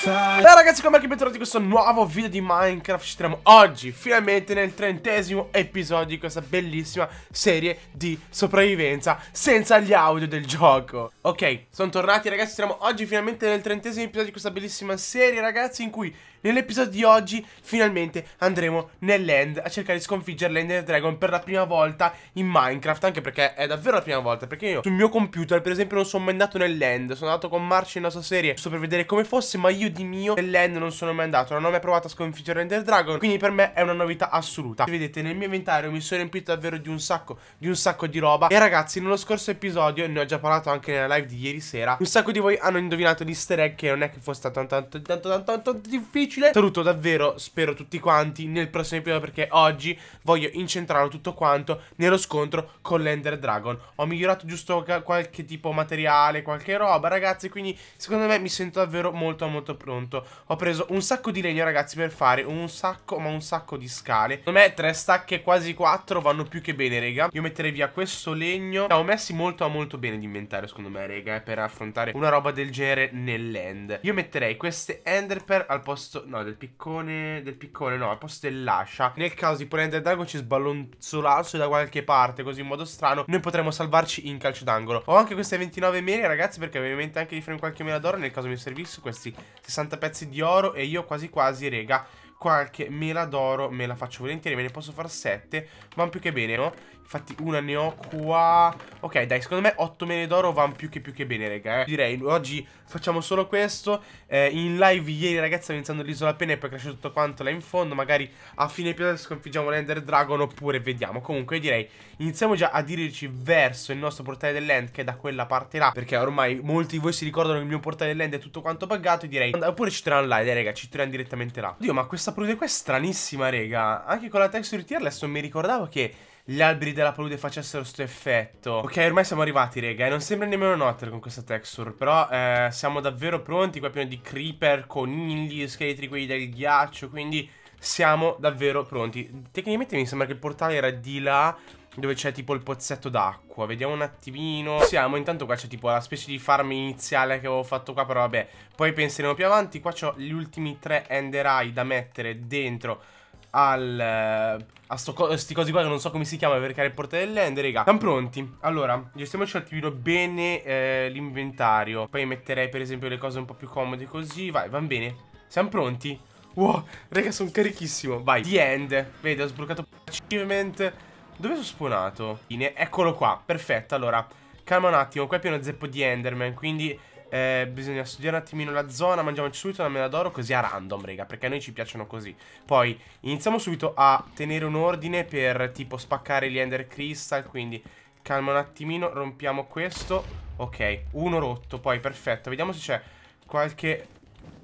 fai Ciao ragazzi come bentornati in questo nuovo video di Minecraft Ci troviamo oggi finalmente nel trentesimo episodio di questa bellissima serie di sopravvivenza senza gli audio del gioco Ok, sono tornati ragazzi, ci troviamo oggi finalmente nel trentesimo episodio di questa bellissima serie ragazzi in cui Nell'episodio di oggi finalmente andremo nell'end a cercare di sconfiggere l'Ender Dragon per la prima volta in Minecraft Anche perché è davvero la prima volta perché io sul mio computer per esempio non sono mai andato nell'end Sono andato con Marci nella sua serie giusto per vedere come fosse ma io di mio nell'end non sono mai andato Non ho mai provato a sconfiggere l'Ender Dragon quindi per me è una novità assoluta Se vedete nel mio inventario mi sono riempito davvero di un sacco di un sacco di roba E ragazzi nello scorso episodio ne ho già parlato anche nella live di ieri sera Un sacco di voi hanno indovinato l'easter egg che non è che fosse tanto tanto tanto tanto, tanto difficile difficile. Saluto davvero, spero tutti quanti, nel prossimo episodio perché oggi voglio incentrarlo tutto quanto nello scontro con l'Ender Dragon. Ho migliorato giusto qualche tipo materiale, qualche roba, ragazzi, quindi secondo me mi sento davvero molto molto pronto. Ho preso un sacco di legno, ragazzi, per fare un sacco, ma un sacco di scale. Secondo me tre stacche, quasi quattro, vanno più che bene, raga. Io metterei via questo legno. L'ho messi molto molto bene di l'inventario, secondo me, raga, eh, per affrontare una roba del genere nell'end. Io metterei queste Ender Pearl al posto No, del piccone... Del piccone no, al posto dell'ascia. Nel caso di Ponente del Drago ci sballonzolasse da qualche parte, così in modo strano, noi potremmo salvarci in calcio d'angolo. Ho anche queste 29 mele, ragazzi, perché ovviamente anche di fronte qualche mela d'oro, nel caso mi servisse questi 60 pezzi di oro e io quasi quasi, rega qualche mela d'oro me la faccio volentieri, me ne posso far 7, ma più che bene, no? Infatti una ne ho qua Ok dai secondo me 8 mele d'oro vanno più che più che bene raga eh. Direi oggi facciamo solo questo eh, In live ieri ragazzi stavo iniziando l'isola appena e poi cresce tutto quanto là in fondo Magari a fine episodio sconfiggiamo l'Ender Dragon oppure vediamo Comunque direi iniziamo già a dirci verso il nostro portale dell'End che è da quella parte là Perché ormai molti di voi si ricordano che il mio portale dell'End è tutto quanto buggato direi oppure ci torniamo là dai raga ci torniamo direttamente là Oddio ma questa prude qua è stranissima raga Anche con la texture tier adesso mi ricordavo che gli alberi della palude facessero sto effetto. Ok, ormai siamo arrivati, raga, e non sembra nemmeno notte con questa texture, però eh, siamo davvero pronti, qua è pieno di creeper, conigli, scheletri quelli del ghiaccio, quindi siamo davvero pronti. Tecnicamente mi sembra che il portale era di là, dove c'è tipo il pozzetto d'acqua Vediamo un attimino Siamo intanto qua c'è tipo la specie di farm iniziale che avevo fatto qua Però vabbè poi penseremo più avanti Qua ho gli ultimi tre ender eye da mettere dentro al... Eh, a sto, sti cosi qua che non so come si chiama per creare il portale dell'end, eh, raga Siamo pronti Allora, gestiamoci un attimino bene eh, l'inventario Poi metterei per esempio le cose un po' più comode così Vai, va bene Siamo pronti? Wow, raga, sono carichissimo Vai, the end Vedi, ho sbloccato achievement Dove sono spawnato? Eccolo qua, perfetto, allora Calma un attimo, qua è pieno zeppo di enderman Quindi eh, bisogna studiare un attimino la zona, mangiamoci subito una mela d'oro così a random, raga, perché a noi ci piacciono così. Poi iniziamo subito a tenere un ordine per tipo spaccare gli Ender Crystal, quindi calma un attimino, rompiamo questo. Ok, uno rotto, poi perfetto. Vediamo se c'è qualche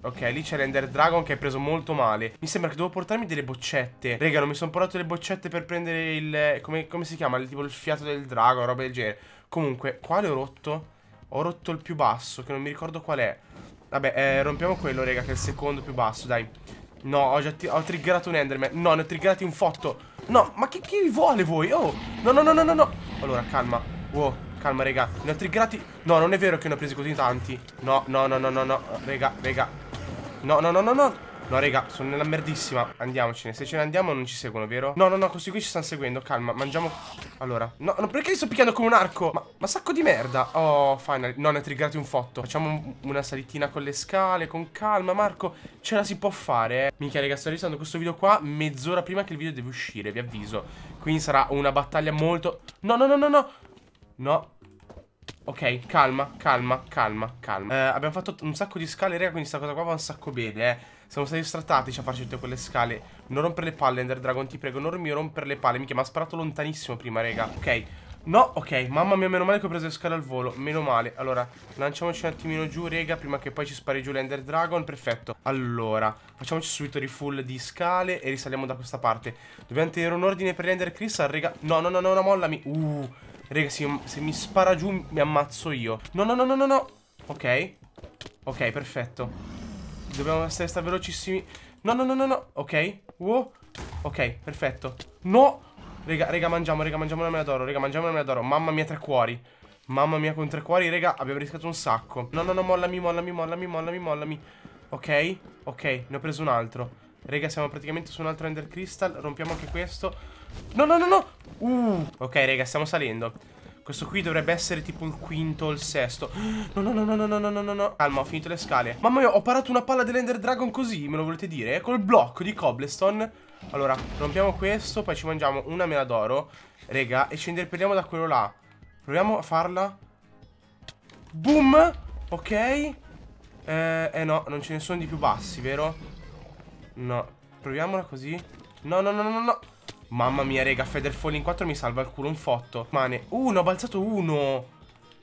Ok, lì c'è l'Ender Dragon che è preso molto male. Mi sembra che devo portarmi delle boccette. Raga, non mi sono portato le boccette per prendere il... Come, come si chiama? Il, tipo il fiato del drago, roba del genere. Comunque, qua l'ho rotto. Ho rotto il più basso, che non mi ricordo qual è. Vabbè, eh, rompiamo quello, raga, che è il secondo più basso, dai. No, ho già ho triggerato un Enderman. No, ne ho triggerati un fotto. No, ma che chi vuole voi? Oh, no, no, no, no, no, no. Allora, calma. Wow, calma, raga. Ne ho triggerati... No, non è vero che ne ho presi così tanti. No, no, no, no, no, no. Raga, raga. No, no, no, no, no. No, raga, sono nella merdissima. Andiamocene. Se ce ne andiamo non ci seguono, vero? No, no, no, questi qui ci stanno seguendo. Calma, mangiamo. Allora. No, no perché li sto picchiando con un arco? Ma, ma sacco di merda. Oh, final. No, ne ha triggati un fotto. Facciamo un, una salitina con le scale, con calma, Marco. Ce la si può fare, eh. Minchia, raga, sto registrando questo video qua mezz'ora prima che il video deve uscire, vi avviso. Quindi sarà una battaglia molto... No, no, no, no, no. No, Ok, calma, calma, calma, calma. Eh, abbiamo fatto un sacco di scale, raga, quindi sta cosa qua va un sacco bene, eh. Siamo stati strattatici a farci tutte quelle scale. Non rompere le palle, Ender Dragon, ti prego, non mi rompere le palle. Mica, mi ha sparato lontanissimo prima, raga. Ok, No, ok, mamma mia, meno male che ho preso le scale al volo Meno male, allora, lanciamoci un attimino giù, rega Prima che poi ci spari giù l'Ender Dragon, perfetto Allora, facciamoci subito refull di scale E risaliamo da questa parte Dobbiamo tenere un ordine per l'Ender Crystal, rega No, no, no, no, no, mollami Uh, rega, se, se mi spara giù mi ammazzo io No, no, no, no, no, no Ok Ok, perfetto Dobbiamo essere sta velocissimi No, no, no, no, no, ok Wow, uh, ok, perfetto No, Raga, raga, mangiamo, raga, mangiamo una mela d'oro, raga, mangiamo una mela d'oro. Mamma mia, tre cuori. Mamma mia, con tre cuori, raga, abbiamo rischiato un sacco. No, no, no, mollami, mollami, mollami, mollami, mollami. Ok, ok, ne ho preso un altro. Raga, siamo praticamente su un altro Ender Crystal. Rompiamo anche questo. No, no, no, no. Uh. Ok, raga, stiamo salendo. Questo qui dovrebbe essere tipo il quinto o il sesto. No, no, no, no, no, no, no, no, no. Calma, ho finito le scale. Mamma mia, ho parato una palla dell'Ender Dragon così, me lo volete dire? Col blocco di cobblestone. Allora, rompiamo questo, poi ci mangiamo una mela d'oro. Rega, e ci interpelliamo da quello là. Proviamo a farla. Boom! Ok. Eh, eh no, non ce ne sono di più bassi, vero? No. Proviamola così. No, no, no, no, no. Mamma mia, rega, Feather Falling 4 mi salva il culo un fotto. Mane. Uh, ne ho balzato uno.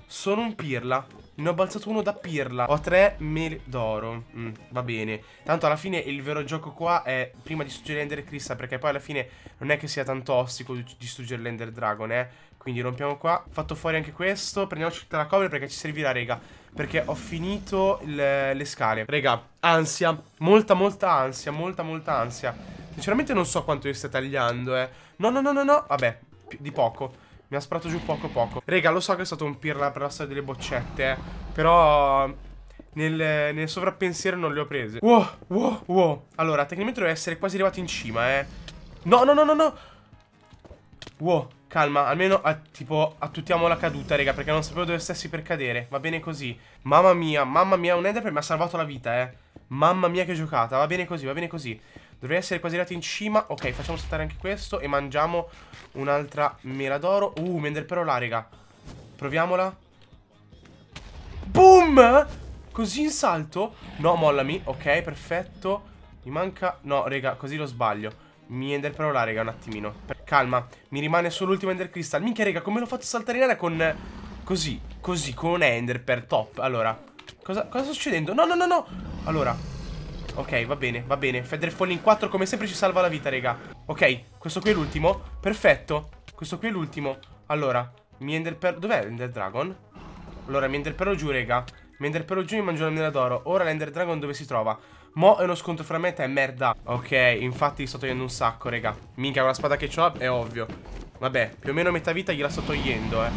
Sono un pirla. Ne ho balzato uno da pirla. Ho tre mele d'oro. Mm, va bene. Tanto alla fine il vero gioco qua è prima distruggere l'Ender Crystal. Perché poi alla fine non è che sia tanto ostico distruggere l'Ender Dragon, eh. Quindi rompiamo qua. Fatto fuori anche questo. Prendiamoci tutta la cover perché ci servirà, rega Perché ho finito le, le scale. Raga, ansia. Molta, molta ansia. Molta, molta ansia. Sinceramente non so quanto io stia tagliando, eh. No, no, no, no, no. Vabbè, di poco. Mi ha sparato giù poco poco. Raga, lo so che è stato un pirla per la storia delle boccette, eh, però nel, nel sovrappensiero non le ho prese. Wow, wow, wow. Allora, tecnicamente dovrei essere quasi arrivato in cima, eh. No, no, no, no, no. Wow, calma, almeno a, tipo attuttiamo la caduta, raga, perché non sapevo dove stessi per cadere. Va bene così. Mamma mia, mamma mia, un enderpearl mi ha salvato la vita, eh. Mamma mia che giocata, va bene così, va bene così. Dovrei essere quasi arrivato in cima. Ok, facciamo saltare anche questo e mangiamo un'altra mela d'oro. Uh, però là, raga. Proviamola. Boom! Così in salto? No, mollami. Ok, perfetto. Mi manca... No, raga, così lo sbaglio. Mi però là, raga, un attimino. Calma, mi rimane solo l'ultimo ender crystal. Minchia, raga, come lo faccio saltare in aria con... Così, così, con un ender per top. Allora, cosa, cosa sta succedendo? No, no, no, no. Allora, Ok, va bene, va bene. Federfall in 4 come sempre ci salva la vita, raga. Ok, questo qui è l'ultimo. Perfetto. Questo qui è l'ultimo. Allora, mi enderperlo... Dov'è l'ender dragon? Allora, mi enderperlo giù, raga. Mi enderperlo giù e mi mangio la mela d'oro. Ora l'ender dragon dove si trova? Mo è uno scontro fra me e te, merda. Ok, infatti sto togliendo un sacco, raga. Minchia, con la spada che ho è ovvio. Vabbè, più o meno metà vita gliela sto togliendo, eh.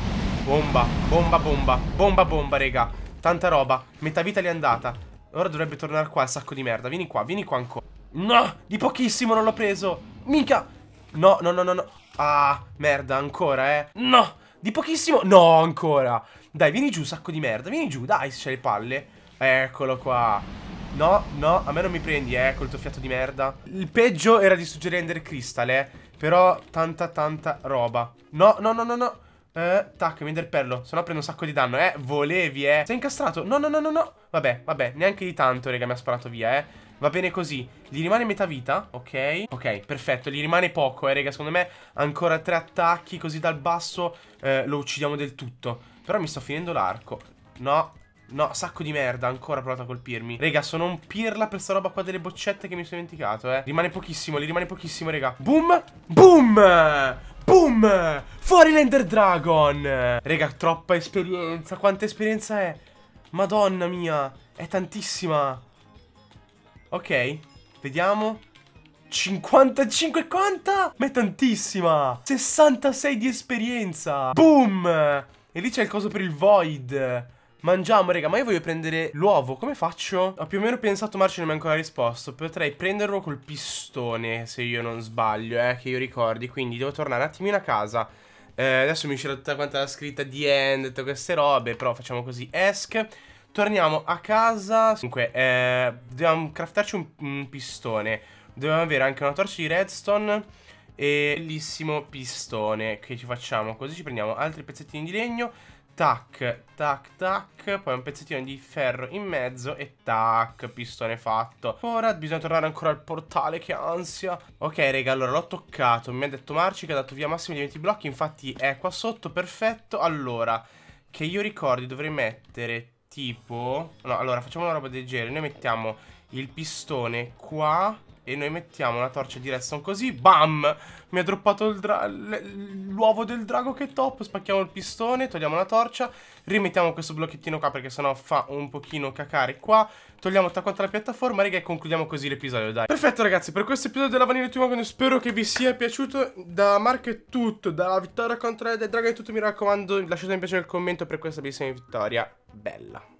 Bomba, bomba, bomba. Bomba, bomba, raga. Tanta roba. Metà vita gli è andata. Ora dovrebbe tornare qua, sacco di merda. Vieni qua, vieni qua ancora. No, di pochissimo non l'ho preso. Mica. No, no, no, no, no. Ah, merda, ancora, eh. No, di pochissimo. No, ancora. Dai, vieni giù, sacco di merda. Vieni giù, dai, se c'hai le palle. Eccolo qua. No, no, a me non mi prendi, eh, col tuo fiato di merda. Il peggio era di suggerire Ender Crystal, eh. Però tanta, tanta roba. No, no, no, no, no. Eh, tac, mi interpello. Se no prendo un sacco di danno. Eh, volevi, eh. Sei incastrato. No, no, no, no, no. Vabbè, vabbè. Neanche di tanto, raga, mi ha sparato via, eh. Va bene così. Gli rimane metà vita, ok. Ok, perfetto. Gli rimane poco, eh, raga. Secondo me ancora tre attacchi così dal basso eh, lo uccidiamo del tutto. Però mi sto finendo l'arco. No, No, sacco di merda, ancora provato a colpirmi Raga, sono un pirla per sta roba qua delle boccette che mi sono dimenticato, eh Rimane pochissimo, li rimane pochissimo, raga Boom, boom Boom! Fuori l'Ender Dragon! Raga, troppa esperienza. Quanta esperienza è? Madonna mia. È tantissima. Ok. Vediamo. 55 quanta? Ma è tantissima! 66 di esperienza! Boom! E lì c'è il coso per il Void. Mangiamo, raga, ma io voglio prendere l'uovo, come faccio? Ho più o meno pensato, Marci non mi ha ancora risposto. Potrei prenderlo col pistone, se io non sbaglio, eh, che io ricordi. Quindi devo tornare un attimino a casa. Eh, adesso mi uscirà tutta quanta la scritta di end, tutte queste robe, però facciamo così, esc. Torniamo a casa. Comunque, eh, dobbiamo craftarci un, un pistone. Dobbiamo avere anche una torcia di redstone e bellissimo pistone che ci facciamo così ci prendiamo altri pezzettini di legno Tac, tac, tac, poi un pezzettino di ferro in mezzo e tac, pistone fatto. Ora bisogna tornare ancora al portale, che ansia. Ok, raga, allora l'ho toccato, mi ha detto Marci che ha dato via massimo di 20 blocchi, infatti è qua sotto, perfetto. Allora, che io ricordi dovrei mettere tipo... No, allora facciamo una roba del genere, noi mettiamo il pistone qua e noi mettiamo la torcia di redstone così, bam! Mi ha droppato l'uovo del drago che è top, spacchiamo il pistone, togliamo la torcia, rimettiamo questo blocchettino qua perché sennò fa un pochino cacare qua, togliamo tutta quanta la piattaforma, raga, e concludiamo così l'episodio, dai. Perfetto ragazzi, per questo episodio della Vanilla Team Wagon spero che vi sia piaciuto, da Marco è tutto, dalla vittoria contro il drago è tutto, mi raccomando, lasciate un piacere al commento per questa bellissima vittoria, bella.